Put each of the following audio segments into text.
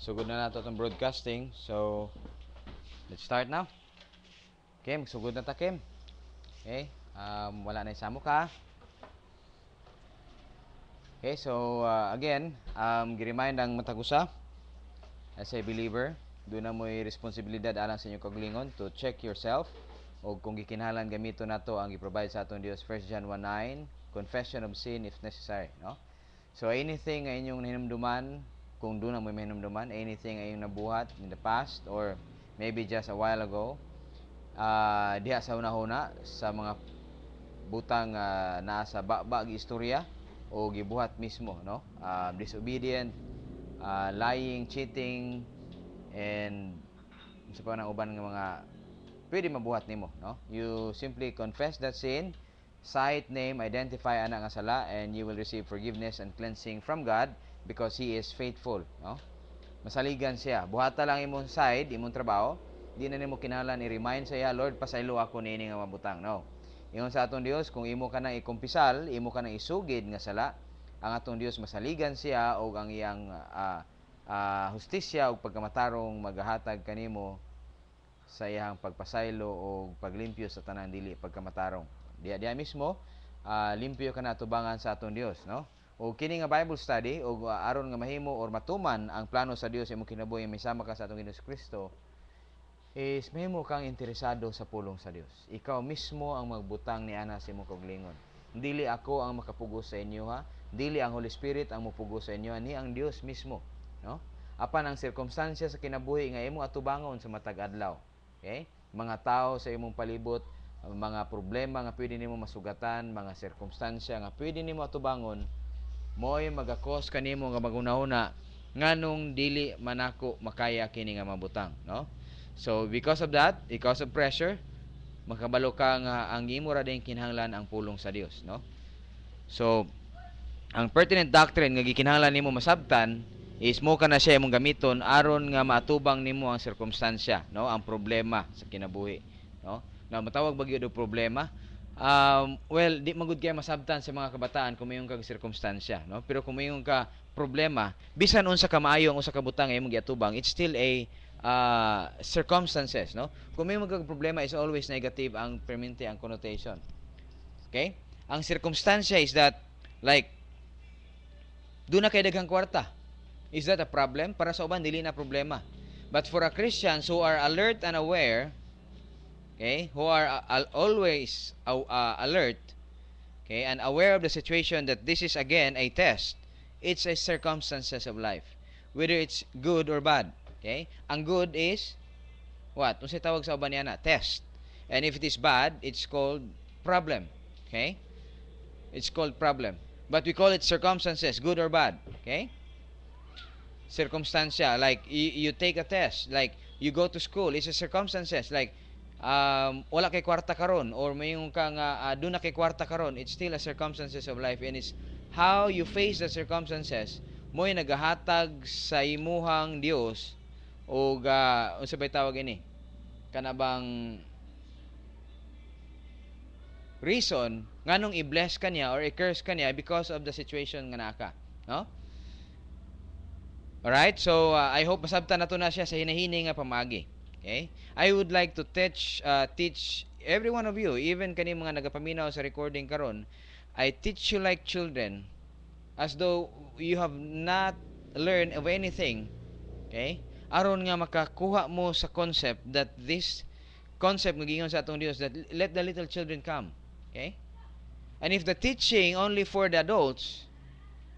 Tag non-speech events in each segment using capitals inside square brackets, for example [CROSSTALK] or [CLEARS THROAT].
sugod na nato itong broadcasting so let's start now Okay, magsugod na ta Kim okay um, wala na isamo ka okay so uh, again um, gi-remind ang matagusa as a believer doon na mo'y responsibilidad alang sa inyong kaglingon to check yourself o kung gikinhalan gamito nato ang i-provide sa atong Dios 1 John 1:9 confession of sin if necessary no so anything ay inyong hinumduman kung doon ang may hinumduman, anything ay nabuhat in the past or maybe just a while ago, uh, diha sa una-una sa mga butang uh, ah, naa sa istorya o gibuhat mismo, no? Uh, disobedient, uh, lying, cheating, and sa pa ng uban ng mga pwede mabuhat nimo, no? You simply confess that sin, cite, name, identify ana nga sala, and you will receive forgiveness and cleansing from God because He is faithful. No? Masaligan siya. Buhata lang imong side, imong trabaho. Di na nimo kinahanglan i-remind siya, Lord, pasaylo ako niini nga mabutang. No. Ingon sa atong Dios, kung imo ka nang ikumpisal, imo ka nang isugid nga sala, ang atong Dios masaligan siya og ang iyang uh, uh, hustisya og pagkamatarong magahatag kanimo sa iyang pagpasaylo o paglimpyo sa tanang dili pagkamatarong. Diya diya mismo uh, limpyo ka atubangan sa atong Dios, no? o kini nga Bible study o ah, aron nga mahimo or matuman ang plano sa Dios imong kinabuhi sama ka sa atong Ginoo Kristo is mahimo kang interesado sa pulong sa Dios. Ikaw mismo ang magbutang ni ana sa imong kaglingon. Dili ako ang makapugos sa inyo ha. Dili ang Holy Spirit ang mopugos sa inyo ni ang Dios mismo, no? Apan ang sirkumstansya sa kinabuhi nga imong atubangon sa matag adlaw. Okay? Mga tao sa imong palibot, mga problema nga pwede nimo masugatan, mga sirkumstansya nga pwede nimo atubangon, moy magakos kanimo nga magunahuna nganong dili manako makaya kini nga mabutang no so because of that because of pressure makabalo ka nga ang imo ra din kinahanglan ang pulong sa Dios no so ang pertinent doctrine nga gikinahanglan nimo masabtan is mo ka na siya imong gamiton aron nga maatubang nimo ang sirkumstansya no ang problema sa kinabuhi no na matawag bagyo do problema um, well, di magud kay masabtan sa mga kabataan kung mayong kag sirkumstansya, no? Pero kung mayong ka problema, bisan unsa ka maayo ang usa ka butang imong giatubang, it's still a uh, circumstances, no? Kung may mga problema is always negative ang permente ang connotation. Okay? Ang circumstansya is that like do na kay daghang kwarta. Is that a problem? Para sa uban dili na problema. But for a Christian who are alert and aware, okay, who are uh, always uh, alert, okay, and aware of the situation that this is again a test. It's a circumstances of life, whether it's good or bad. Okay? Ang good is what? Unsa tawag sa uban niya na? Test. And if it is bad, it's called problem. Okay? It's called problem. But we call it circumstances, good or bad. Okay? Circumstancia, like you, you take a test, like you go to school, it's a circumstances, like um, wala kay kwarta karon or mayong kang uh, uh, ah, do na kay kwarta karon it's still a circumstances of life and it's how you face the circumstances mo nagahatag sa imuhang Dios o uh, unsa bay tawag ini kanabang reason nganong i-bless kaniya or i-curse kaniya because of the situation nga naa ka no Alright, so uh, I hope masabta na to na siya sa hinahining nga pamagi. Okay? I would like to teach uh, teach every one of you, even kani mga nagapaminaw sa recording karon, I teach you like children as though you have not learned of anything. Okay? Aron nga makakuha mo sa concept that this concept nga giingon sa atong Dios that let the little children come. Okay? And if the teaching only for the adults,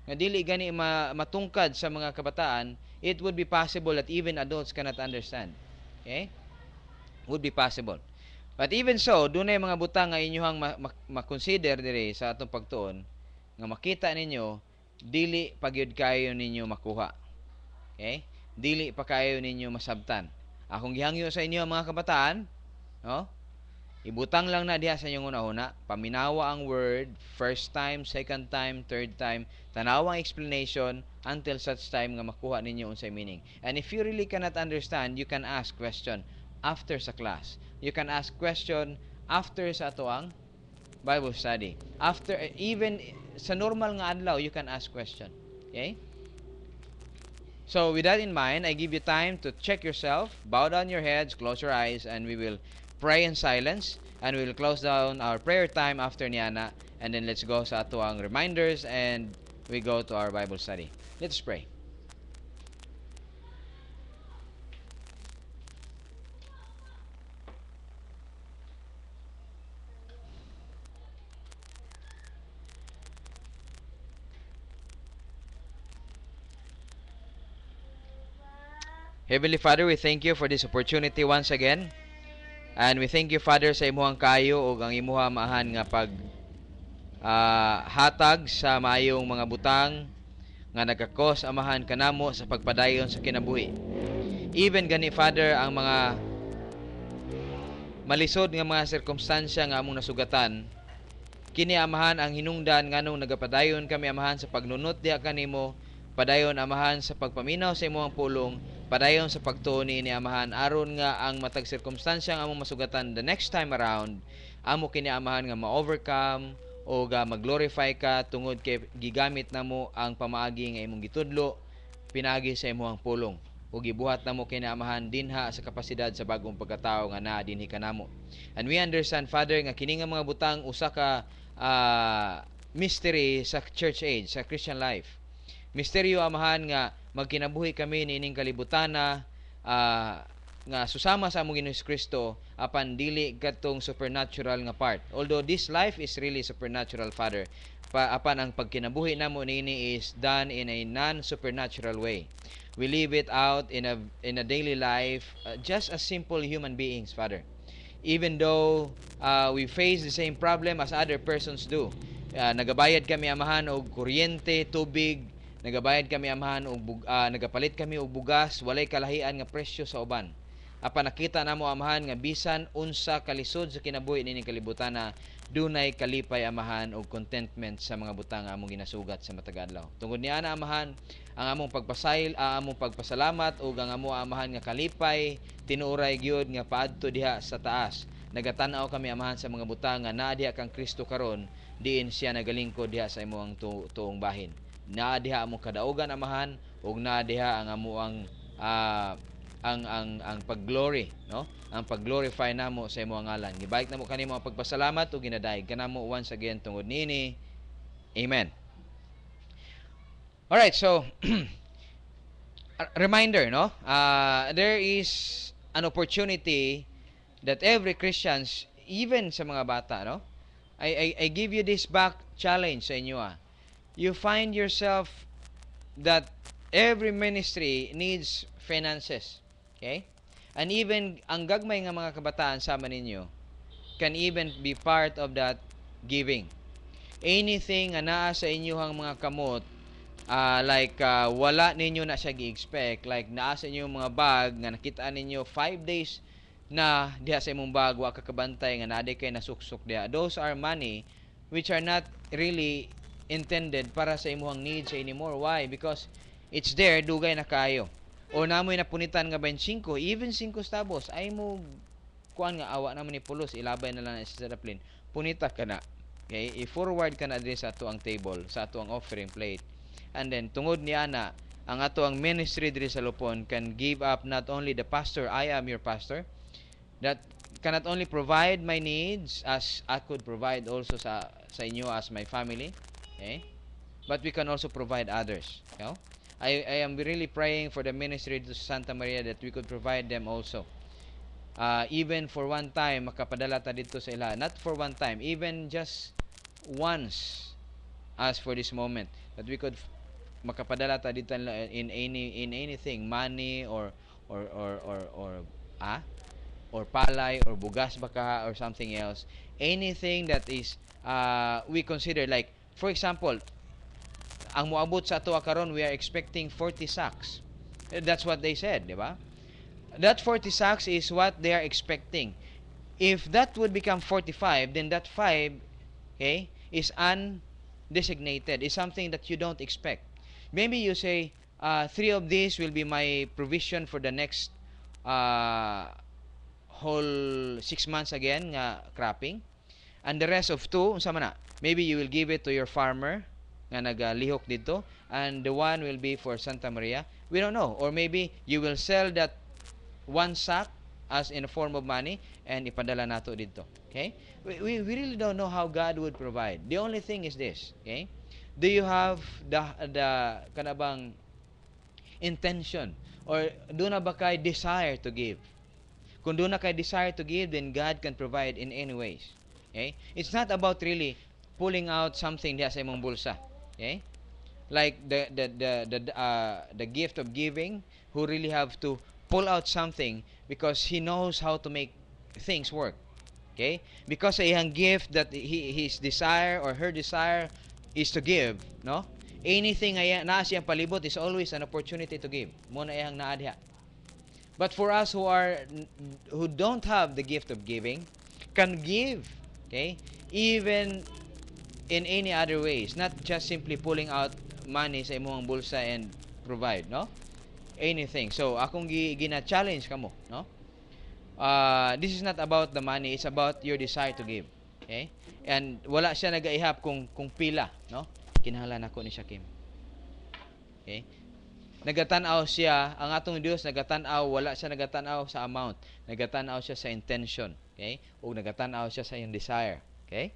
nga dili gani matungkad sa mga kabataan, it would be possible that even adults cannot understand. Okay? would be possible. But even so, dunay mga butang nga inyohang makonsider ma- ma- diri sa atong pagtuon nga makita ninyo dili pagyud kayo ninyo makuha. Okay? Dili pa kayo ninyo masabtan. Akong gihangyo sa inyo mga kabataan, no? Ibutang lang na diha sa inyong una-una. Paminawa ang word, first time, second time, third time, tanaw ang explanation until such time nga makuha ninyo unsay meaning. And if you really cannot understand, you can ask question after sa class. You can ask question after sa ato Bible study. After, even sa normal nga adlaw, you can ask question. Okay? So, with that in mind, I give you time to check yourself, bow down your heads, close your eyes, and we will pray in silence, and we will close down our prayer time after Niana, and then let's go sa ato reminders, and we go to our Bible study. Let's pray. Heavenly Father, we thank you for this opportunity once again. And we thank you, Father, sa imuhang kayo o ang imuha maahan nga pag uh, hatag sa mayong mga butang nga nagkakos amahan kanamo sa pagpadayon sa kinabuhi. Even gani, Father, ang mga malisod nga mga sirkumstansya nga among nasugatan, kini amahan ang hinungdan nganong nagapadayon kami amahan sa pagnunot diha kanimo, padayon amahan sa pagpaminaw sa imong pulong, Padayon sa pagtuoni ni amahan aron nga ang matag sirkumstansya nga among masugatan the next time around amo kini amahan nga ma-overcome o ga mag-glorify ka tungod kay gigamit na mo ang pamaagi nga imong gitudlo pinagi sa imong pulong o gibuhat na mo kay amahan dinha sa kapasidad sa bagong pagkatao nga naa dinhi kanamo. And we understand Father nga kini nga mga butang usa ka uh, mystery sa church age, sa Christian life. Misteryo amahan nga magkinabuhi kami niining kalibutana uh, nga susama sa among Ginoo Kristo apan dili katong supernatural nga part. Although this life is really supernatural, Father. Pa, apan ang pagkinabuhi namo niini is done in a non-supernatural way. We live it out in a in a daily life uh, just as simple human beings, Father. Even though uh, we face the same problem as other persons do. Uh, nagabayad kami amahan og kuryente, tubig, Nagabayad kami amahan og bug, uh, nagapalit kami og bugas walay kalahian nga presyo sa uban. Apan nakita namo amahan nga bisan unsa kalisod sa kinabuhi nining na dunay kalipay amahan og contentment sa mga butang nga among ginasugat sa matag adlaw. Tungod ni ana amahan ang among pagpasayl, uh, among pagpasalamat ug ang amo amahan nga kalipay tinuray gyud nga paadto diha sa taas. Nagatanaw kami amahan sa mga butang nga naa diha kang Kristo karon diin siya nagalingkod diha sa imong tu tuong bahin naa diha mo kadaogan amahan ug naa diha ang amuang uh, ah, ang ang ang pagglory no ang pagglorify namo sa imong ngalan gibalik namo kanimo ang pagpasalamat ug ginadayeg kanamo once again tungod nini amen all right so [CLEARS THROAT] reminder no uh, there is an opportunity that every Christians even sa mga bata no I I, I give you this back challenge sa inyo ah you find yourself that every ministry needs finances. Okay? And even ang gagmay nga mga kabataan sama ninyo can even be part of that giving. Anything nga naa sa inyohang mga kamot uh, like uh, wala ninyo na siya gi-expect like naa sa inyong mga bag nga nakita ninyo 5 days na diha sa imong bag wa ka kabantay nga naa kay nasuksok diha. Those are money which are not really intended para sa imuhang needs sa anymore. Why? Because it's there, dugay na kayo. O namoy na punitan nga 25, even 5 stabos, ay mo kuan nga awa naman ni Pulos, ilabay na lang sa Seraplin. Punita ka na. Okay? I-forward ka na din sa ato ang table, sa ato ang offering plate. And then, tungod ni Ana, ang ato ang ministry diri sa Lupon can give up not only the pastor, I am your pastor, that cannot only provide my needs as I could provide also sa, sa inyo as my family, okay eh? but we can also provide others you know? I, I am really praying for the ministry to Santa Maria that we could provide them also uh, even for one time makapadala ta dito sa ila not for one time even just once as for this moment that we could makapadala ta dito in any in anything money or or or or or ah or palay or bugas baka or something else anything that is uh, we consider like For example, ang moabot sa ato karon we are expecting 40 sacks. Eh, that's what they said, di ba? That 40 sacks is what they are expecting. If that would become 45, then that 5, okay, is undesignated. Is something that you don't expect. Maybe you say, uh, three of these will be my provision for the next uh, whole six months again nga crapping and the rest of two unsa man maybe you will give it to your farmer nga nagalihok dito and the one will be for Santa Maria we don't know or maybe you will sell that one sack as in a form of money and ipadala nato dito okay we, we, we really don't know how God would provide the only thing is this okay do you have the the kanabang intention or do na ba kay desire to give kung do na kay desire to give then God can provide in any ways Okay? It's not about really pulling out something diha sa imong bulsa. Okay? Like the the the the uh, the gift of giving who really have to pull out something because he knows how to make things work. Okay? Because sa iyang gift that he, his desire or her desire is to give, no? Anything ay na siyang palibot is always an opportunity to give. Mo na iyang naadha. But for us who are who don't have the gift of giving, can give Okay? Even in any other ways, not just simply pulling out money sa imong bulsa and provide, no? Anything. So, akong gi gina-challenge kamo, no? Uh, this is not about the money, it's about your desire to give. Okay? And wala siya nagaihap kung kung pila, no? Kinahanglan nako ni Shakim. Okay? Nagatanaw siya, ang atong Dios nagatanaw, wala siya nagatanaw sa amount, nagatanaw siya sa intention. Okay? o nagatanaw siya sa iyong desire. Okay?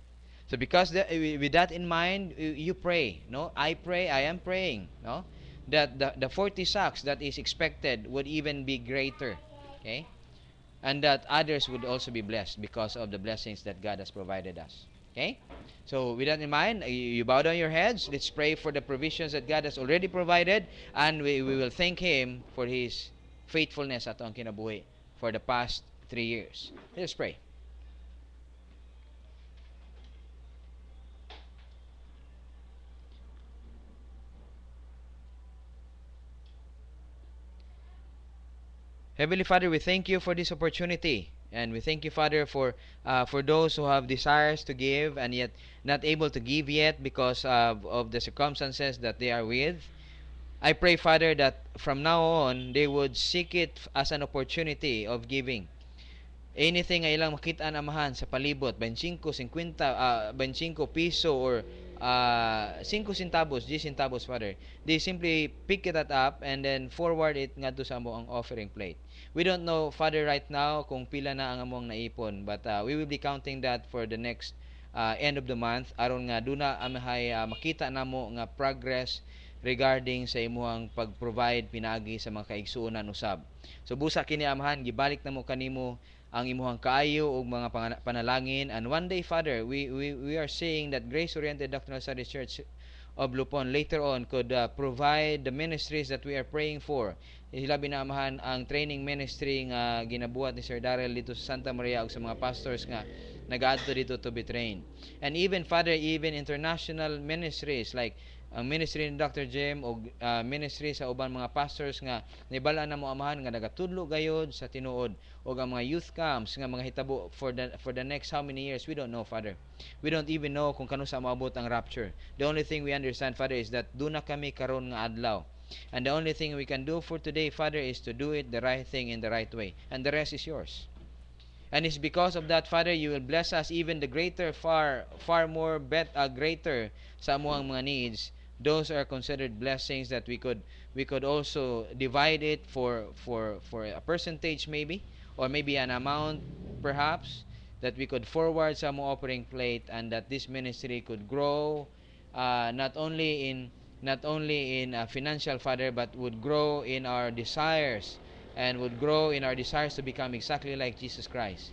So because that, eh, with that in mind, you pray, no? I pray, I am praying, no? That the, the 40 sacks that is expected would even be greater. Okay? And that others would also be blessed because of the blessings that God has provided us. Okay? So, with that in mind, eh, you bow down your heads. Let's pray for the provisions that God has already provided. And we, we will thank Him for His faithfulness at ang kinabuhi for the past three years. Here's spray. Heavenly Father, we thank you for this opportunity. And we thank you, Father, for uh, for those who have desires to give and yet not able to give yet because of, of the circumstances that they are with. I pray, Father, that from now on they would seek it as an opportunity of giving. anything nga ilang makita ang amahan sa palibot 25 50 uh, 25 piso or uh, ah, 5 centavos 10 centavos father they simply pick it up and then forward it ngadto sa amo ang offering plate we don't know father right now kung pila na ang among naipon but uh, we will be counting that for the next uh, end of the month aron nga duna amahay uh, makita na mo nga progress regarding sa imuang pag-provide pinagi sa mga kaigsuonan usab. So busa kini amahan gibalik na mo kanimo ang imuhang kaayo ug mga panalangin and one day father we we, we are saying that grace oriented doctrinal studies church of Lupon later on could uh, provide the ministries that we are praying for Ilabi na amahan ang training ministry nga ginabuhat ni Sir Darrell dito sa Santa Maria ug sa mga pastors nga nagadto dito to be trained and even father even international ministries like ang ministry ni Dr. Jem o uh, ah, ministry sa uban mga pastors nga nibala na mo amahan nga nagatudlo gayod sa tinuod o ang mga youth camps nga mga hitabo for the for the next how many years we don't know father we don't even know kung kanu sa maabot ang rapture the only thing we understand father is that do na kami karon nga adlaw and the only thing we can do for today father is to do it the right thing in the right way and the rest is yours And it's because of that, Father, you will bless us even the greater, far, far more, bet, uh, greater sa amuang mga needs those are considered blessings that we could we could also divide it for for for a percentage maybe or maybe an amount perhaps that we could forward some offering plate and that this ministry could grow uh, not only in not only in financial father but would grow in our desires and would grow in our desires to become exactly like Jesus Christ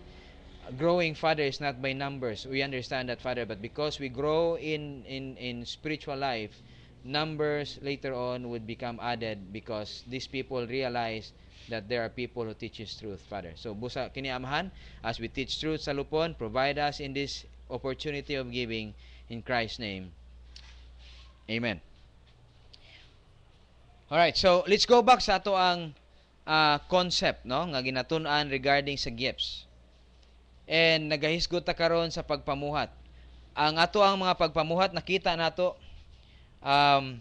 growing father is not by numbers we understand that father but because we grow in in in spiritual life numbers later on would become added because these people realize that there are people who teaches truth, Father. So, busa kini amahan, as we teach truth sa lupon, provide us in this opportunity of giving in Christ's name. Amen. All right, so let's go back sa ato ang uh, concept no nga ginatun-an regarding sa gifts. And nagahisgot ta karon sa pagpamuhat. Ang ato ang mga pagpamuhat nakita nato Um,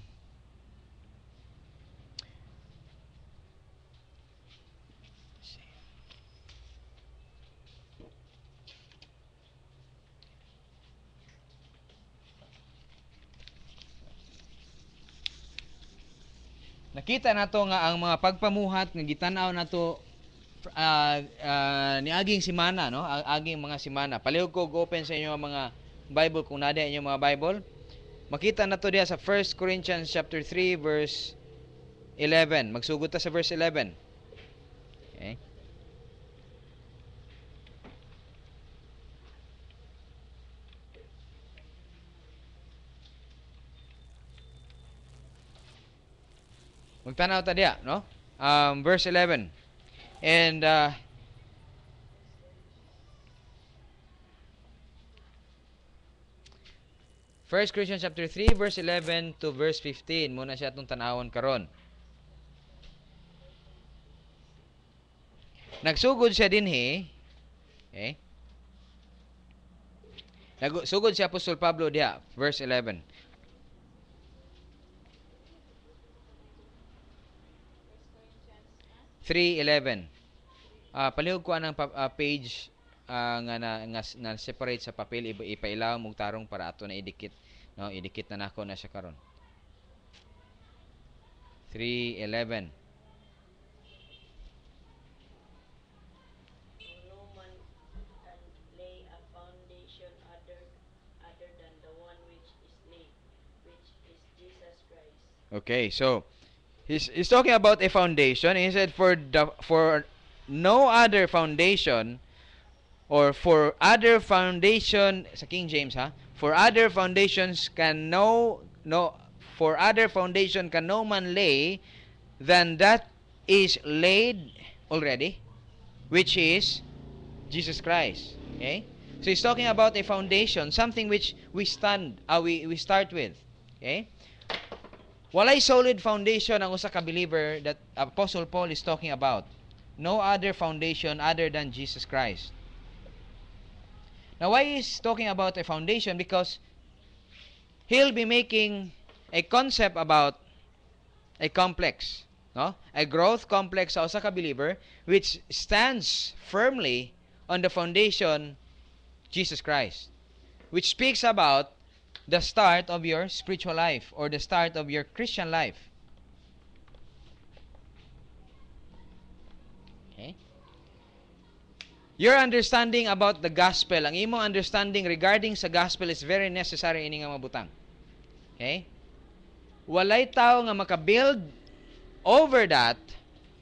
Nakita nato nga ang mga pagpamuhat nga gitan-aw nato uh, ah, uh, ah, ni aging semana no, aging mga semana. Palihog ko open sa inyo mga Bible kung nada inyo mga Bible. Makita na to diya sa 1 Corinthians chapter 3 verse 11. Magsugod ta sa verse 11. Okay. Magtanaw ta diya, no? Um, verse 11. And uh, First Corinthians chapter 3 verse 11 to verse 15 muna siya atong tanawon karon. Nagsugod siya dinhi eh Nagsugod si Apostol Pablo diha verse 11. Three eleven. Ah, palihog ko anang pa, uh, page uh, nga na, nga, nga separate sa papel ipailaw mong tarong para ato na idikit No, idikit na nako na siya karon. 311 no man can lay a foundation other other than the one which is laid which is Jesus Christ okay so he's he's talking about a foundation he said for the for no other foundation or for other foundation sa King James ha For other foundations can no no for other foundation can no man lay than that is laid already, which is Jesus Christ. Okay? So he's talking about a foundation, something which we stand, uh, we, we start with. Okay? Walay solid foundation ang usa ka believer that Apostle Paul is talking about. No other foundation other than Jesus Christ. Now, why is talking about a foundation? Because he'll be making a concept about a complex, no? A growth complex sa Osaka believer which stands firmly on the foundation Jesus Christ, which speaks about the start of your spiritual life or the start of your Christian life. Your understanding about the gospel, ang imong understanding regarding sa gospel is very necessary ini nga mabutang. Okay? Walay tao nga makabuild over that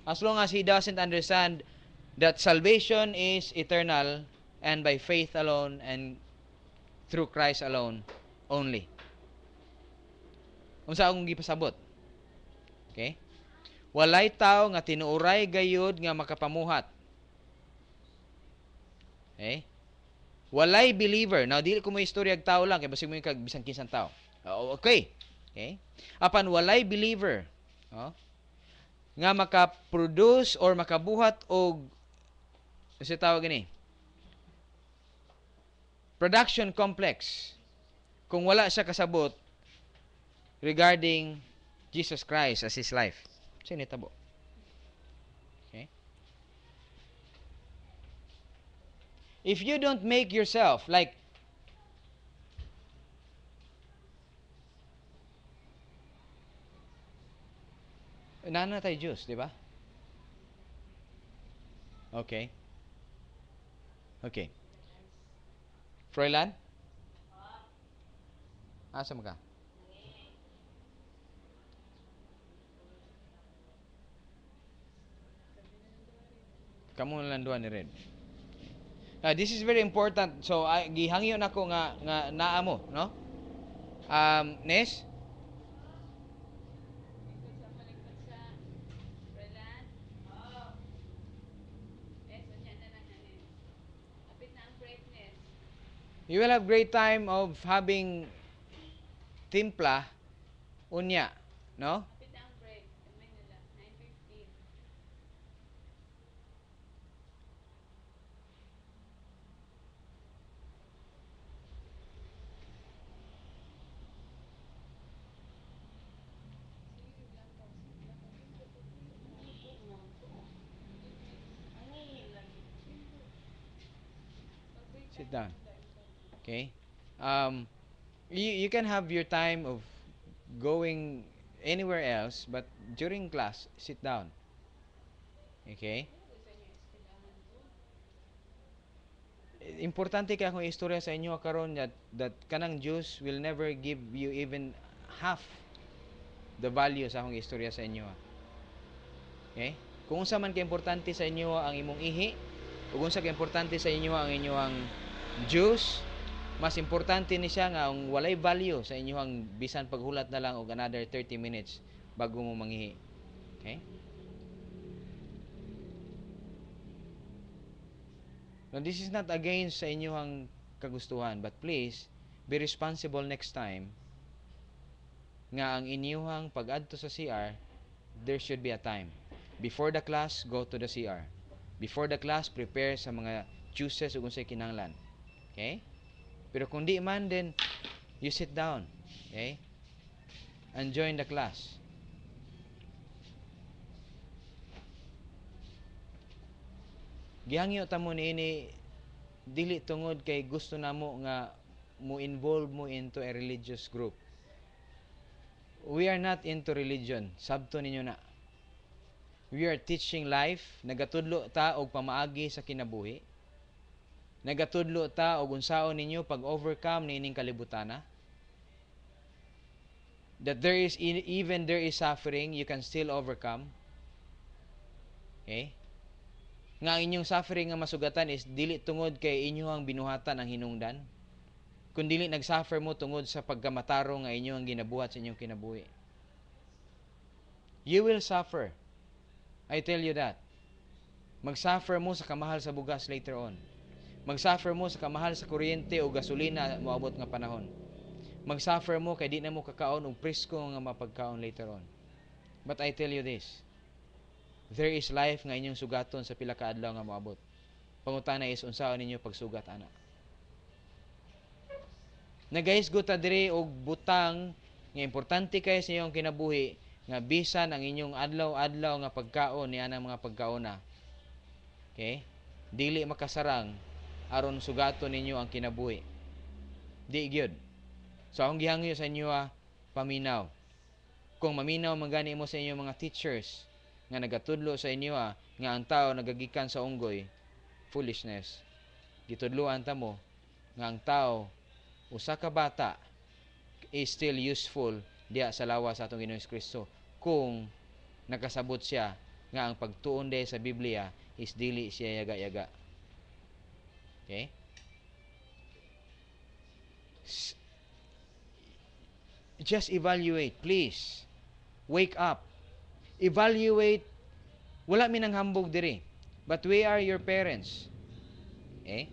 as long as he doesn't understand that salvation is eternal and by faith alone and through Christ alone only. Unsa akong gipasabot? Okay? Walay tao nga tinuuray gayud nga makapamuhat eh? Walay believer. Now, dili ko mo istorya ag tao lang, kaya basig mo yung kagbisang kinsang tao. Oh, okay. Okay? Apan walay believer. Oh, nga makaproduce or makabuhat og kasi tawag gani production complex kung wala siya kasabot regarding Jesus Christ as his life. Sino tabo? if you don't make yourself like Nana tayo Diyos, di ba? Okay. Okay. Froilan? Asa mo ka? Kamu lang doon ni Red. Uh, this is very important. So uh, gihangyo nako nga nga naa mo, no? Um, Nes? You will have great time of having timpla unya, no? you, you can have your time of going anywhere else, but during class, sit down. Okay? Importante kaya kung istorya sa inyo karon that, that kanang Jews will never give you even half the value sa akong istorya sa inyo. Okay? Kung sa man ka importante sa inyo ang imong ihi, kung sa ka importante sa inyo ang inyong Jews, mas importante ni siya nga ang walay value sa inyo ang bisan paghulat na lang og another 30 minutes bago mo manghi. Okay? Now, this is not against sa inyo ang kagustuhan, but please, be responsible next time nga ang inyong pag-adto sa CR, there should be a time. Before the class, go to the CR. Before the class, prepare sa mga juices o kung sa kinanglan. Okay? Pero kung di man, then you sit down. Okay? And join the class. Gihangyo ta mo ini dili tungod kay gusto namo nga mo involve mo into a religious group. We are not into religion. Sabto ninyo na. We are teaching life, nagatudlo ta og pamaagi sa kinabuhi Nagatudlo ta og unsaon ninyo pag-overcome niining kalibutana? That there is e, even there is suffering, you can still overcome. Okay? Nga inyong suffering nga masugatan is dili tungod kay inyo ang binuhatan ang hinungdan, kun dili nagsuffer mo tungod sa pagkamatarong nga inyo ang ginabuhat sa inyong kinabuhi. You will suffer. I tell you that. Magsuffer mo sa kamahal sa bugas later on. Magsuffer mo sa kamahal sa kuryente o gasolina moabot nga panahon. Magsuffer mo kay di na mo kakaon og presko nga mapagkaon later on. But I tell you this, there is life nga inyong sugaton sa pila ka adlaw nga moabot. Pangutana is unsaon ninyo pagsugat ana. Nagahisgot guta diri og butang nga importante kay sa inyong kinabuhi nga bisan ang inyong adlaw-adlaw nga pagkaon ni anang mga pagkaona. Okay? Dili makasarang aron sugato ninyo ang kinabuhi. Di gyud. So ang gihangyo sa inyo ah, paminaw. Kung maminaw mangani mo sa inyo mga teachers nga nagatudlo sa inyo ah, nga ang tao nagagikan sa unggoy, foolishness. Gitudloan ta mo nga ang tao usa ka bata is still useful diya sa lawas sa atong Ginoong Kristo kung nakasabot siya nga ang pagtuon sa Biblia is dili siya yaga-yaga. Okay? Just evaluate, please. Wake up. Evaluate. Wala mi minang hambog diri. But we are your parents. Okay?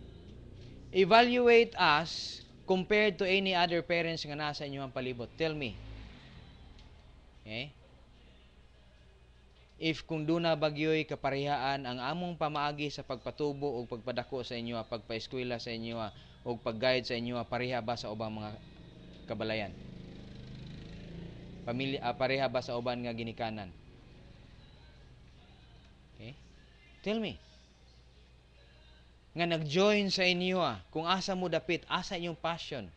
Evaluate us compared to any other parents nga nasa inyong palibot. Tell me. Okay? If kung duna bagyoy kaparehaan ang among pamaagi sa pagpatubo o pagpadako sa inyo, ah, pagpaeskwela sa inyo ah, o pag-guide sa inyo, ah, pareha ba sa ubang mga kabalayan? Pamilya, ah, pareha ba sa uban nga ginikanan? Okay? Tell me. Nga nag-join sa inyo ah, kung asa mo dapit, asa inyong passion.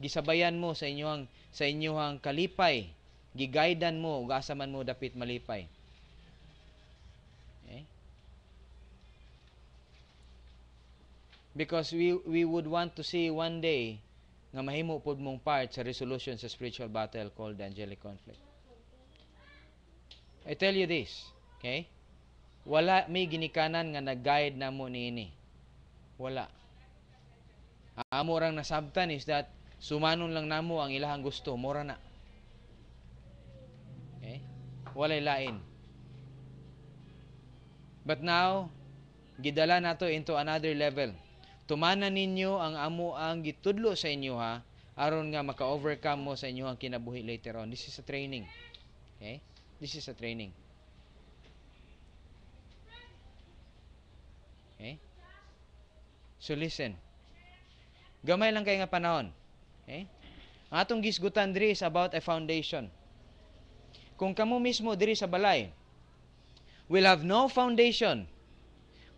Gisabayan mo sa inyong, sa inyong kalipay, gigaidan mo ug asa man mo dapit malipay. because we we would want to see one day nga mahimo pud mong part sa resolution sa spiritual battle called the angelic conflict. I tell you this, okay? Wala may ginikanan nga nag-guide na mo niini. Wala. Amo rang nasabtan is that sumanon lang namo ang ilahang gusto, mora na. Okay? Walay lain. But now, gidala nato into another level Tumana ninyo ang amo ang gitudlo sa inyo ha aron nga maka-overcome mo sa inyo ang kinabuhi later on. This is a training. Okay? This is a training. Okay? So listen. Gamay lang kay nga panahon. Okay? Ang atong gisgutan diri is about a foundation. Kung kamo mismo diri sa balay will have no foundation.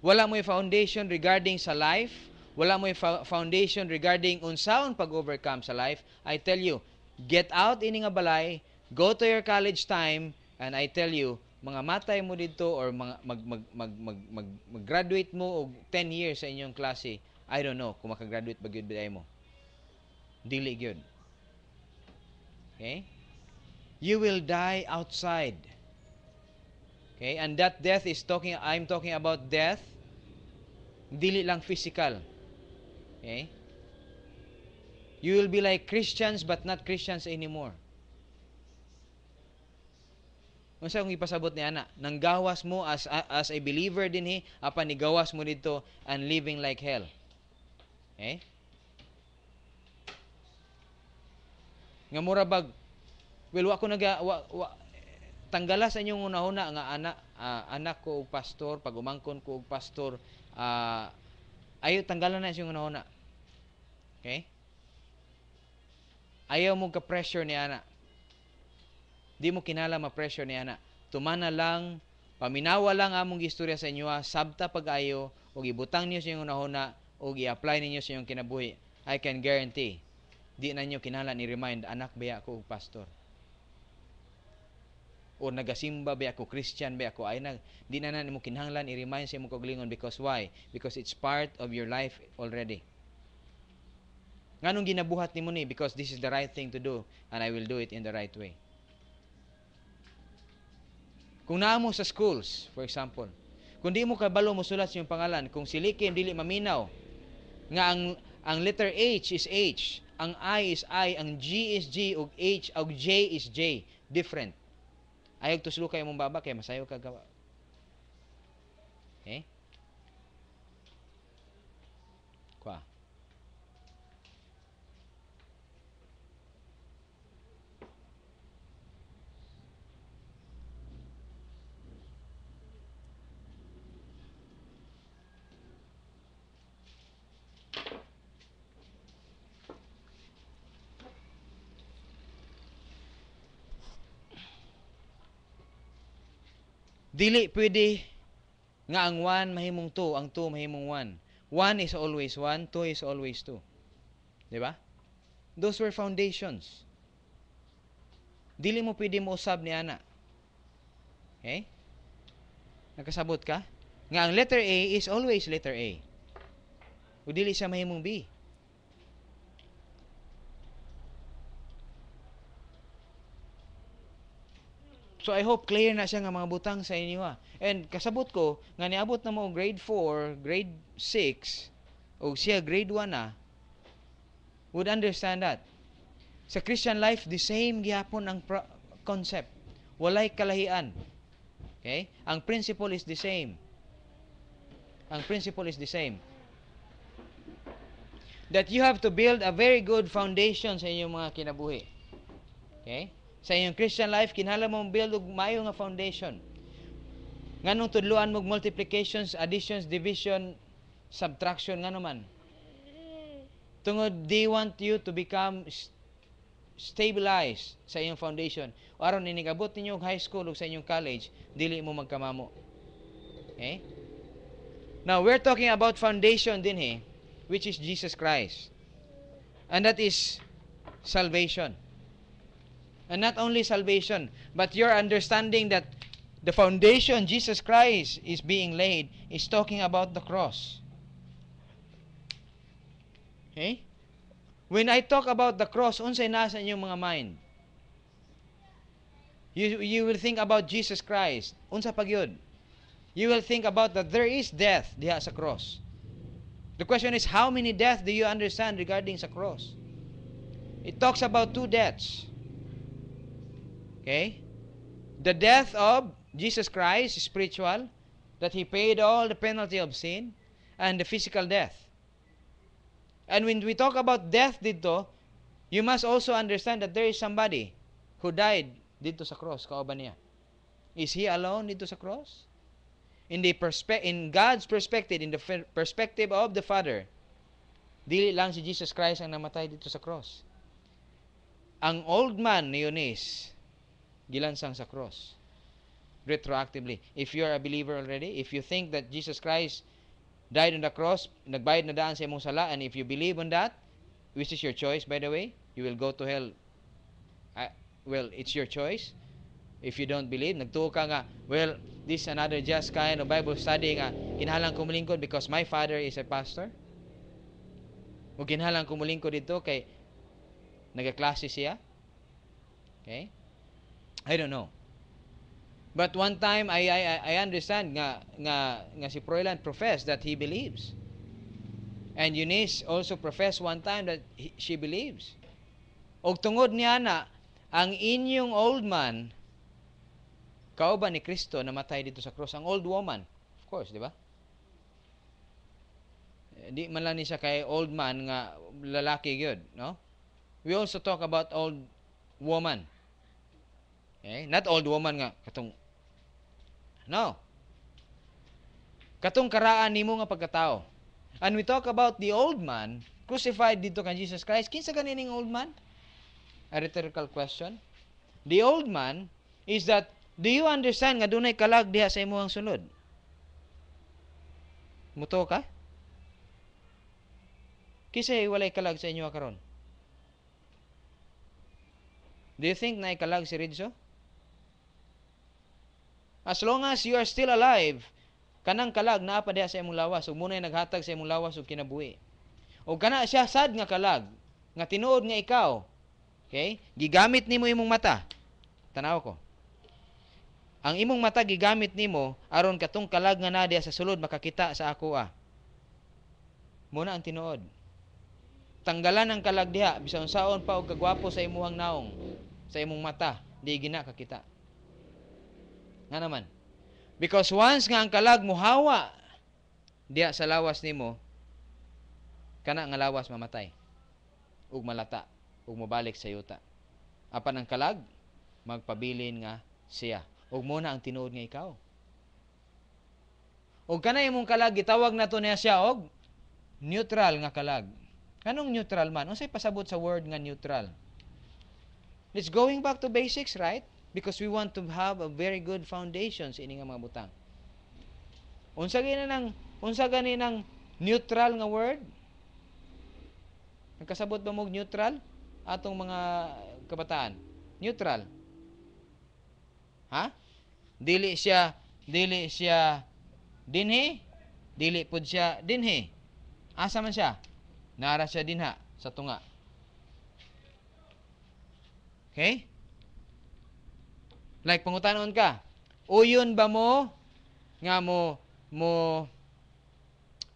Wala mo'y foundation regarding sa life, wala mo foundation regarding unsaon pag-overcome sa life, I tell you, get out ini nga balay, go to your college time, and I tell you, mga matay mo dito or mga mag mag mag mag, mag, mag graduate mo og 10 years sa inyong klase, I don't know kung makagraduate ba gyud mo. Dili gyud. Okay? You will die outside. Okay? And that death is talking I'm talking about death dili lang physical. Okay? Eh? You will be like Christians but not Christians anymore. Unsa ang ipasabot ni ana? Nang gawas mo as as a believer dinhi, apan gawas mo dito and living like hell. Okay? Eh? Nga mura bag well wa ko naga wa, wa, tanggala sa inyong una-una nga anak uh, anak ko og pastor, pag umangkon ko og pastor, uh, ayo tanggalan na sa inyong una-una. Okay? Ayaw mo ka-pressure ni ana. Di mo kinala ma-pressure ni ana. Tumana lang, paminawa lang among istorya sa inyo, ah. sabta pag-ayo, o ibutang niyo sa inyong nahuna, o gi apply ninyo sa inyong kinabuhi. I can guarantee, di na niyo kinala ni remind, anak ba ako o pastor? o nagasimba ba ako Christian ba ako ay nag di na na mo kinahanglan i-remind sa imong kaglingon because why because it's part of your life already Nganong ginabuhat nimo ni because this is the right thing to do and I will do it in the right way. Kung naamo sa schools, for example, kung di mo kabalo mo sulat yung pangalan, kung si silikin dili maminaw nga ang ang letter H is H, ang I is I, ang G is G ug H ug J is J, different. Ayog tuslo kay mong baba kay masayo ka gawa Dili pwede nga ang one mahimong two, ang two mahimong one. One is always one, two is always two. Di ba? Those were foundations. Dili mo pwede mo usab ni ana. Okay? Nakasabot ka? Nga ang letter A is always letter A. O dili siya mahimong B. So I hope clear na siya nga mga butang sa inyo ha. Ah. And kasabot ko nga niabot na mo grade 4, grade 6 o siya grade 1 na ah. would understand that. Sa Christian life the same gihapon ang concept. Walay kalahian. Okay? Ang principle is the same. Ang principle is the same. That you have to build a very good foundation sa inyong mga kinabuhi. Okay? Sa iyong Christian life, kinhala mo build og maayo nga foundation. Nganong tudloan mo multiplications, additions, division, subtraction ngano man. Tungod they want you to become stabilized sa iyong foundation. O aron inigabot ninyo og high school o sa inyong college, dili mo magkamamo. Okay? Eh? Now, we're talking about foundation din he, which is Jesus Christ. And that is salvation. And not only salvation, but your understanding that the foundation Jesus Christ is being laid is talking about the cross. Okay? When I talk about the cross, unsay nasa inyong mga mind? You, you will think about Jesus Christ. Unsa pagyod? You will think about that there is death diha sa cross. The question is, how many deaths do you understand regarding sa cross? It talks about two deaths. Okay? The death of Jesus Christ, spiritual, that he paid all the penalty of sin, and the physical death. And when we talk about death dito, you must also understand that there is somebody who died dito sa cross, kaoban niya. Is he alone dito sa cross? In the perspe- in God's perspective, in the perspective of the Father, dili lang si Jesus Christ ang namatay dito sa cross. Ang old man ni Eunice, gilansang sa cross retroactively. If you are a believer already, if you think that Jesus Christ died on the cross, nagbayad na daan sa imong sala, and if you believe on that, which is your choice, by the way, you will go to hell. Uh, well, it's your choice. If you don't believe, nagtuo ka nga, well, this is another just kind of Bible study nga, kinahanglan ko mulingkod because my father is a pastor. O kinahanglan ko mulingkod dito kay nagaklase siya. Okay? I don't know. But one time I I I understand nga nga nga si Froilan professed that he believes. And Eunice also professed one time that he, she believes. Og tungod niya na ang inyong old man kauban ni Kristo namatay dito sa cross ang old woman. Of course, di ba? Eh, di man lang ni siya kay old man nga lalaki gyud, no? We also talk about old woman. Okay? Eh, not old woman nga katong No. Katong karaan nimo nga pagkatao. And we talk about the old man crucified dito kan Jesus Christ. Kinsa ganining old man? A rhetorical question. The old man is that do you understand nga dunay kalag diha sa imong sunod? Muto ka? Kisa walay kalag sa inyo karon. Do you think na ikalag si Ridso? As long as you are still alive, kanang kalag na pa sa imong lawas ug munay naghatag sa imong lawas ug kinabuhi. Ug kana siya sad nga kalag nga tinuod nga ikaw. Okay? Gigamit nimo imong mata. Tanaw ko. Ang imong mata gigamit nimo aron katong kalag nga naa sa sulod makakita sa ako ah. Muna ang tinuod. Tanggalan ang kalag diha bisan saon pa og kagwapo sa imuhang naong sa imong mata di gina kakita. Nga naman. Because once nga ang kalag muhawa diya sa lawas nimo, kana nga lawas mamatay ug malata ug mobalik sa yuta. Apan ang kalag magpabilin nga siya. Ug muna ang tinuod nga ikaw. Ug kana imong kalag gitawag nato niya siya og neutral nga kalag. Kanong neutral man? Unsay pasabot sa word nga neutral? It's going back to basics, right? because we want to have a very good foundation sa ining mga butang. Unsa gani nang unsa gani nang neutral nga word? Nagkasabot ba mog neutral atong mga kabataan? Neutral. Ha? Dili siya dili siya dinhi, dili pud siya dinhi. Asa man siya? Nara siya dinha sa tunga. Okay? Like, pangutanon ka, uyon ba mo, nga mo, mo,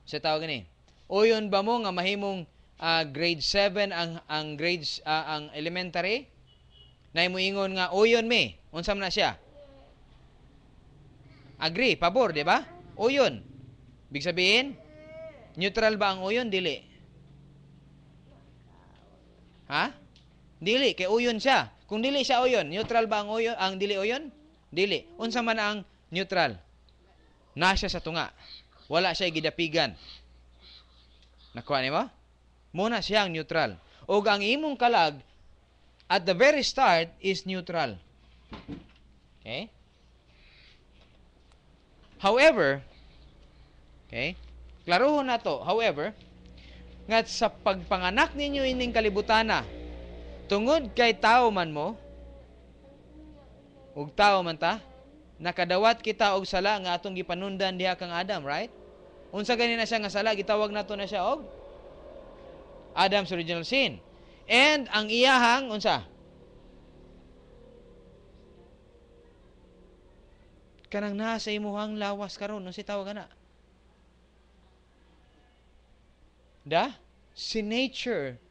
sa tawag ni, uyon ba mo nga mahimong uh, grade 7 ang ang grades uh, ang elementary? Na imo ingon nga uyon me, unsa man siya? Agree, pabor, di ba? Uyon. Big sabihin, neutral ba ang uyon dili? Ha? Dili kay uyon siya. Kung dili siya uyon, neutral ba ang uyon, ang dili uyon? Dili. Unsa man ang neutral? Nasya sa tunga. Wala siya gidapigan. Nakuha ni mo? Muna siya ang neutral. O ang imong kalag at the very start is neutral. Okay? However, okay? Klaruhon nato. However, nga sa pagpanganak ninyo ining kalibutana, Tungod kay tao man mo, ug tao man ta, nakadawat kita og sala nga atong gipanundan diha kang Adam, right? Unsa gani na siya nga sala gitawag nato na siya og Adam's original sin. And ang iyahang unsa? Kanang naa sa imuhang lawas karon unsa si tawag na. Da? Si nature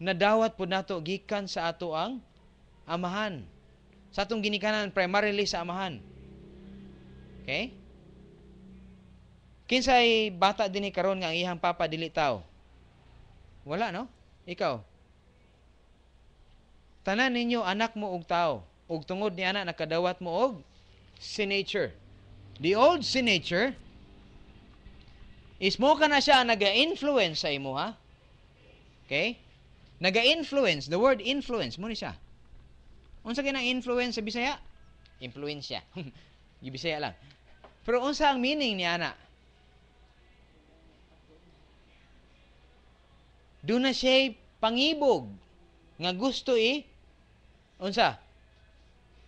nadawat po nato gikan sa ato ang amahan. Sa atong ginikanan primarily sa amahan. Okay? Kinsay bata dinhi karon nga ang ihang papa dili tao? Wala no? Ikaw. Tanan ninyo anak mo og tao, ug tungod ni ana nakadawat mo og sinature. The old sinature is mo ka na siya naga-influence sa imo ha. Okay? Naga-influence, the word influence mo ni siya. Unsa kay nang influence sa Bisaya? Influence Influensya. [LAUGHS] Bisaya lang. Pero unsa ang meaning ni ana? Do na siya pangibog nga gusto i unsa?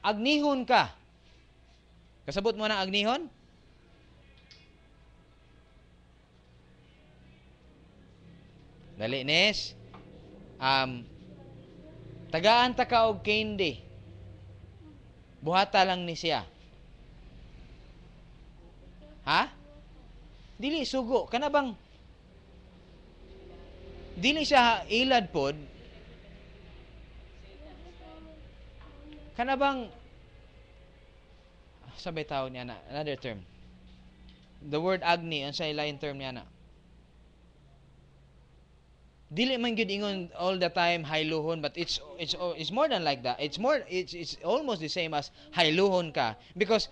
Agnihon ka. Kasabot mo ng agnihon? Dali, Nes um, tagaan ta ka og candy. Buhata lang ni siya. Ha? Dili sugo kana bang dili siya ilad pod kana bang sabay tawon niya na another term the word agni ang sa ilain term niya na dili man gyud ingon all the time hayluhon but it's it's it's more than like that it's more it's it's almost the same as hayluhon ka because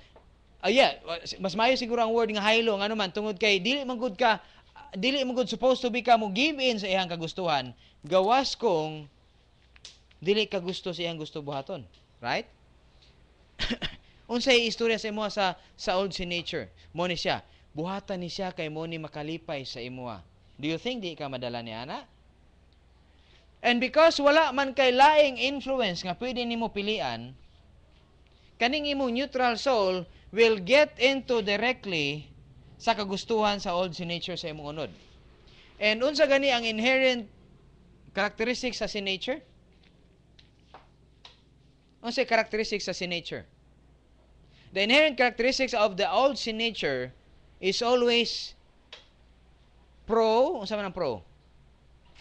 uh, yeah mas maayo siguro ang word nga haylo nga man tungod kay dili man gud ka dili man gud supposed to be ka mo give in sa iyang kagustuhan gawas kung dili ka gusto sa iyang gusto buhaton right [LAUGHS] unsay istorya sa imo sa sa old si mo ni siya buhatan ni siya kay mo ni makalipay sa imo ah. do you think di ka madala ni ana And because wala man kay laing influence nga pwede nimo pilian, kaning imo neutral soul will get into directly sa kagustuhan sa old nature sa imong unod. And unsa gani ang inherent characteristics sa sinature? Unsa characteristics sa sinature? The inherent characteristics of the old sinature is always pro, unsa man ang pro?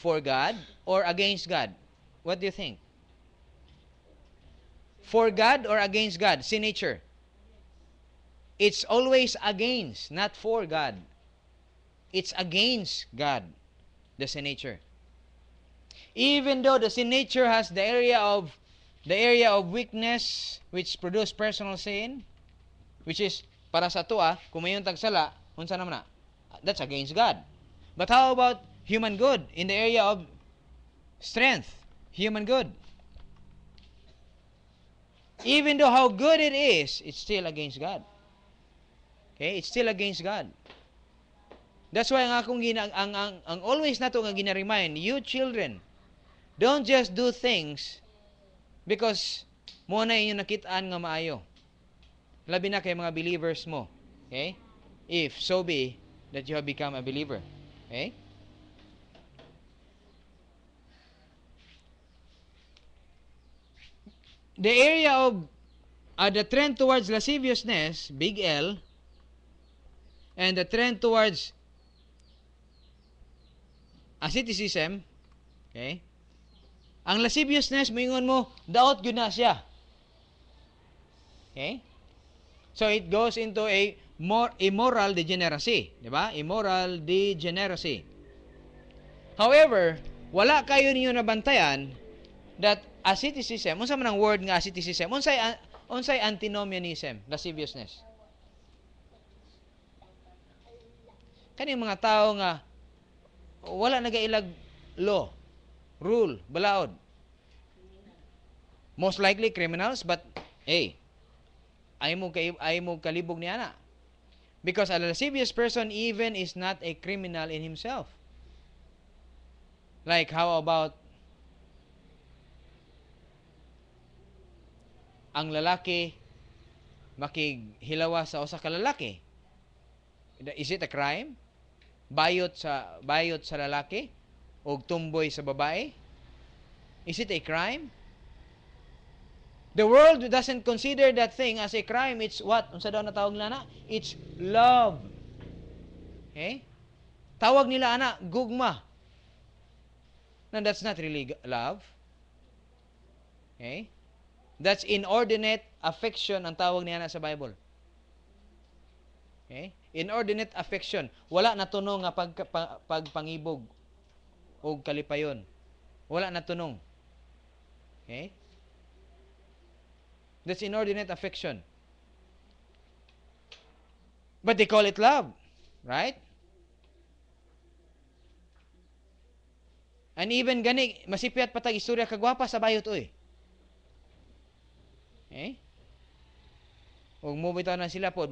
for God or against God? What do you think? For God or against God? Sin nature. It's always against, not for God. It's against God, the sin nature. Even though the sin nature has the area of the area of weakness which produce personal sin, which is para sa tuwa, kung may yung tagsala, unsa naman na? That's against God. But how about human good, in the area of strength, human good. Even though how good it is, it's still against God. Okay? It's still against God. That's why ang akong gina, ang, ang, ang always nato nga gina-remind, you children, don't just do things because mo na inyo nakitaan nga maayo. Labi na kay mga believers mo. Okay? If so be that you have become a believer. Okay? the area of uh, the trend towards lasciviousness, big L, and the trend towards asceticism, okay? Ang lasciviousness, mingon mo, daot yun na siya. Okay? So it goes into a more immoral degeneracy, di ba? Immoral degeneracy. However, wala kayo ninyo nabantayan that asceticism, unsa man ang word nga asceticism? Unsay unsay antinomianism, lasciviousness? Kani mga tao nga wala nagailag law, rule, balaod. Most likely criminals but hey, ay mo kay ay mo kalibog ni ana. Because a lascivious person even is not a criminal in himself. Like how about ang lalaki makighilawa sa usa ka lalaki. Is it a crime? Bayot sa bayot sa lalaki o tumboy sa babae? Is it a crime? The world doesn't consider that thing as a crime. It's what? Unsa daw natawag nila na? It's love. Okay? Tawag nila ana gugma. Now that's not really love. Okay? That's inordinate affection ang tawag niya na sa Bible. Okay? Inordinate affection. Wala na tunong nga pag, pag, pagpangibog o kalipayon. Wala na tunong. Okay? That's inordinate affection. But they call it love, right? And even gani, masipiyat patag istorya kagwapa sa bayot oy. Eh. Eh? Huwag mo bitaw na sila po,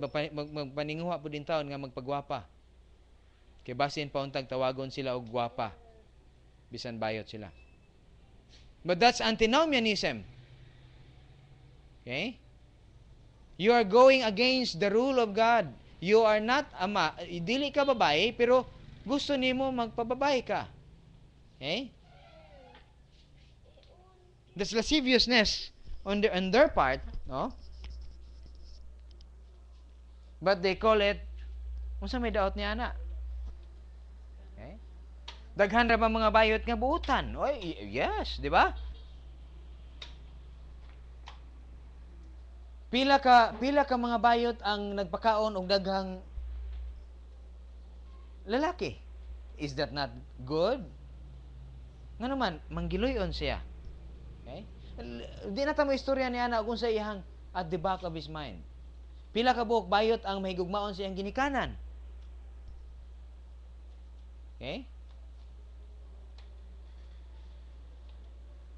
magpaninguha po din taon nga magpagwapa. Kay basin pa pauntag tawagon sila og gwapa. Bisan bayot sila. But that's antinomianism. Okay? You are going against the rule of God. You are not ama, dili ka babae pero gusto nimo magpababae ka. Okay? That's lasciviousness on their on their part, no? But they call it unsa may daot ni ana? Okay? Daghan ra ba mga bayot nga buutan? Oy, yes, di ba? Pila ka pila ka mga bayot ang nagpakaon og daghang lalaki. Is that not good? Nga naman, manggiloyon siya. Okay? di na tamo istorya niya na kung sa iyang at ah, the back of his mind. Pila ka buhok bayot ang mahigugmaon sa iyang ginikanan. Okay?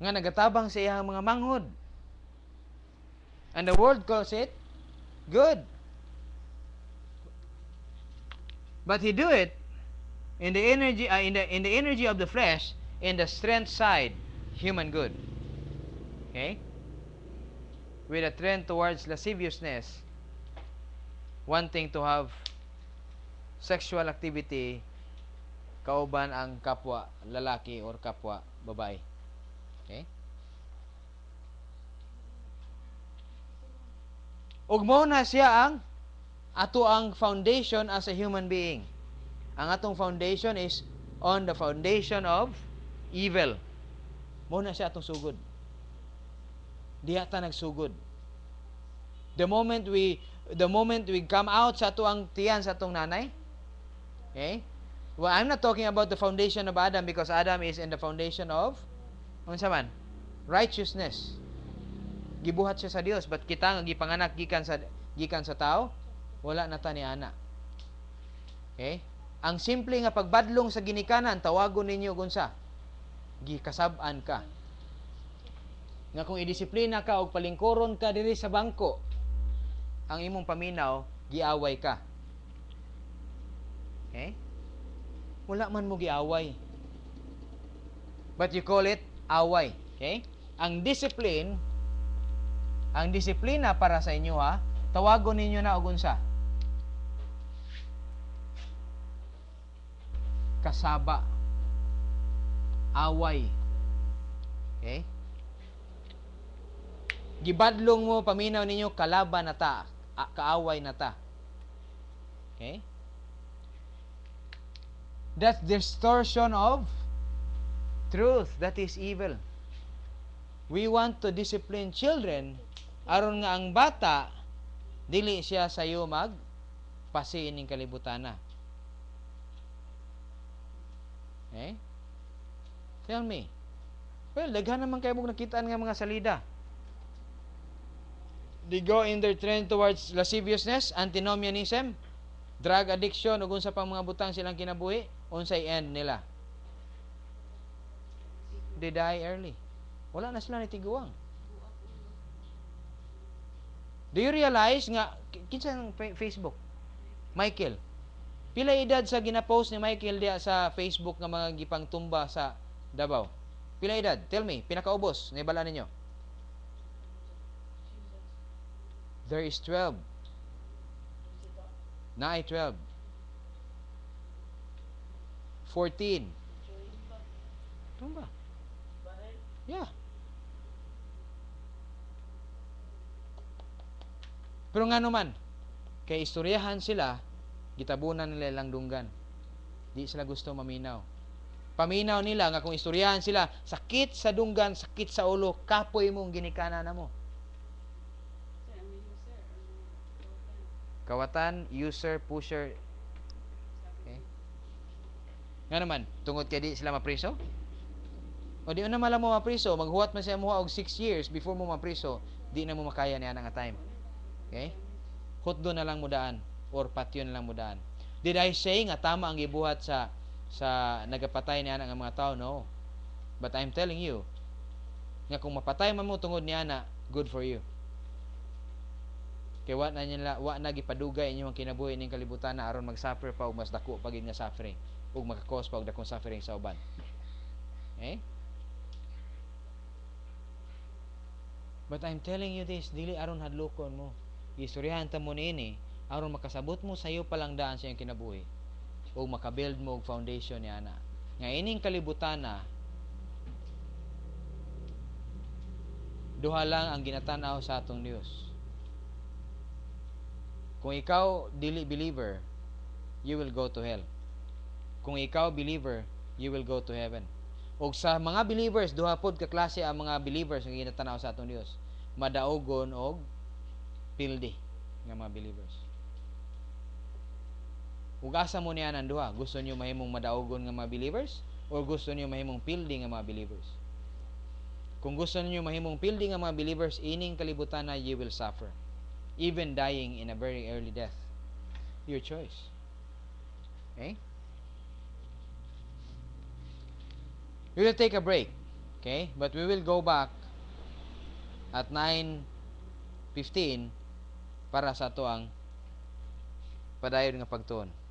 Nga nagatabang sa iyang mga manghod. And the world calls it good. But he do it in the energy uh, in the in the energy of the flesh in the strength side human good. Okay? With a trend towards lasciviousness, wanting to have sexual activity kauban ang kapwa lalaki or kapwa babae. Okay? Ugmaw na siya ang ato ang foundation as a human being. Ang atong foundation is on the foundation of evil. Muna siya atong sugod diha ta nagsugod the moment we the moment we come out sa tuang tiyan sa tong nanay okay well i'm not talking about the foundation of Adam because Adam is in the foundation of unsa man righteousness gibuhat siya sa Dios but kita nga gipanganak gikan sa gikan sa tao wala na ta ni ana okay ang simple nga pagbadlong sa ginikanan tawagon ninyo gunsa gikasab-an ka nga kung idisiplina ka og palingkuron ka diri sa bangko ang imong paminaw giaway ka okay wala man mo giaway but you call it away okay ang discipline ang disiplina para sa inyo ha tawagon ninyo na og unsa kasaba away okay gibadlong mo paminaw ninyo kalaban na ta, kaaway na ta. Okay? That's distortion of truth. That is evil. We want to discipline children aron nga ang bata dili siya sayo mag pasiin kalibutan na Okay? Tell me. Well, daghan naman kayo mong nakitaan nga mga salida they go in their trend towards lasciviousness, antinomianism, drug addiction, ug unsa pang mga butang silang kinabuhi, unsay end nila. They die early. Wala na sila natiguang. Do you realize nga kinsa ang Facebook? Michael. Pila edad sa ginapost ni Michael diya sa Facebook nga mga gipangtumba sa Davao? Pila edad? Tell me, pinakaubos, nibala ninyo. There is 12. Na ay 12. 14. Ano ba? Yeah. Pero nga naman, kay istoryahan sila, gitabunan nila lang dunggan. Di sila gusto maminaw. Paminaw nila nga kung istoryahan sila, sakit sa dunggan, sakit sa ulo, kapoy mong ginikana na mo. Kawatan, user, pusher. Okay. Nga naman, tungod kay di sila mapriso? O di na malam mo mapriso, maghuwat man siya mo og 6 years before mo mapriso, di na mo makaya niya nga time. Okay? Hotdo na lang mudaan or patyon na lang mudaan. Did I say nga tama ang ibuhat sa sa nagapatay niya nga mga tao? No. But I'm telling you, nga kung mapatay man mo tungod niya na, good for you kay wa na nila wa na gipadugay inyong kinabuhi ning kalibutan na aron magsuffer pa og mas dako pa gid nga suffering ug makakos pa og dakong suffering sa uban. Okay? Eh? But I'm telling you this, dili aron hadlokon mo. Istoryahan ta mo niini aron makasabot mo sayo pa lang daan sa iyong kinabuhi ug makabuild mo og foundation ni ana. Nga ining kalibutan na duha lang ang ginatanaw sa atong Dios kung ikaw dili believer, you will go to hell. Kung ikaw believer, you will go to heaven. O sa mga believers, duha pod ka klase ang mga believers nga ginatanaw sa atong Dios. Madaogon og pildi nga mga believers. Ug asa mo niya ang duha? Gusto niyo mahimong madaogon nga mga believers or gusto niyo mahimong pildi nga mga believers? Kung gusto niyo mahimong pildi nga mga believers, ining kalibutan na you will suffer even dying in a very early death. Your choice. Okay? We will take a break. Okay? But we will go back at 9.15 para sa ato ang padayon nga pagtuon.